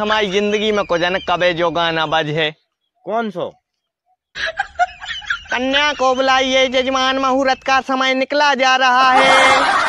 हमारी जिंदगी में को जन कबे जो गाना बज है कौन सो कन्या को बुलाइए जजमान मुहूर्त का समय निकला जा रहा है